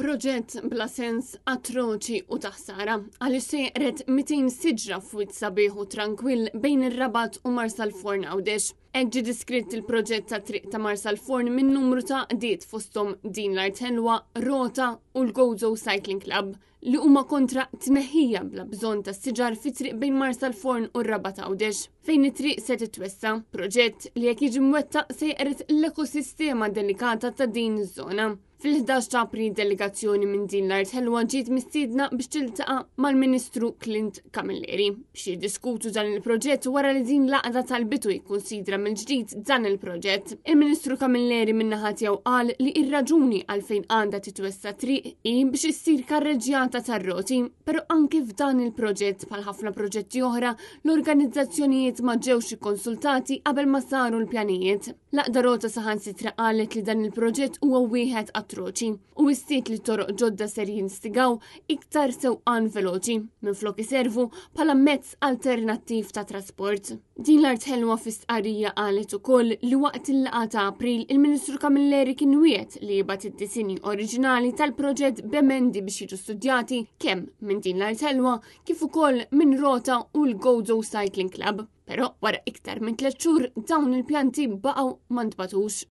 Proġett bla sens atroċi u taħsara għal xejqret 200 siġra f'wit sabiħu tranquill bejn ir-rabat u Marsal Forn għawdex. Eġġi diskritt il-proġett ta' triq ta' Marsal Forn minn numru ta' diet fostom din l-artelwa, Rota u l-Gozo Cycling Club li huma kontra tneħħija bla bżonn ta' siġar fi triq bejn Marsa l-Forn u Rabat Għawdex, fejn it-triq se titwessa, proġett li jekk jiġi mwettaq se jqrit l-ekosistema delikata ta' din iż-żona. Fil-11 ta' April delegazzjoni minn din l-art ħelwa ġiet mistiedna biex tiltaqa' mal-Ministru Clint Camilleri biex jiddiskutu dan il-proġett wara li din laqda tal-bitu jikkunsidra mill-ġdid dan il-proġett. Il-Ministru Camilleri minnaħat jew qal li ir-raġuni għalfejn għandha titwessa triq hi biex issir karreġjat ġurnata ta' roti però anki f'dan il-proġett bħal ħafna proġetti oħra l-organizzazzjonijiet ma ġewx ikkonsultati qabel ma saru l-pjanijiet. Laqda rota saħan sitra qalet li dan il-proġett huwa wieħed atroċi u wistiet li toroq ġodda ser jinstigaw iktar sew an veloċi minn flok iservu bħala mezz alternattiv ta' trasport. Din l-art ħelwa fistqarija qalet ukoll li waqt il-laqa ta' April il-Ministru Kamilleri kien wiet li jibat id-disini oriġinali tal-proġett bemendi biex jiġu studjati organizzati kemm minn din l-artelwa kif ukoll minn Rota u l-Gozo Cycling Club. pero wara iktar minn tlet xhur dawn il-pjanti baqgħu ma ntbatux.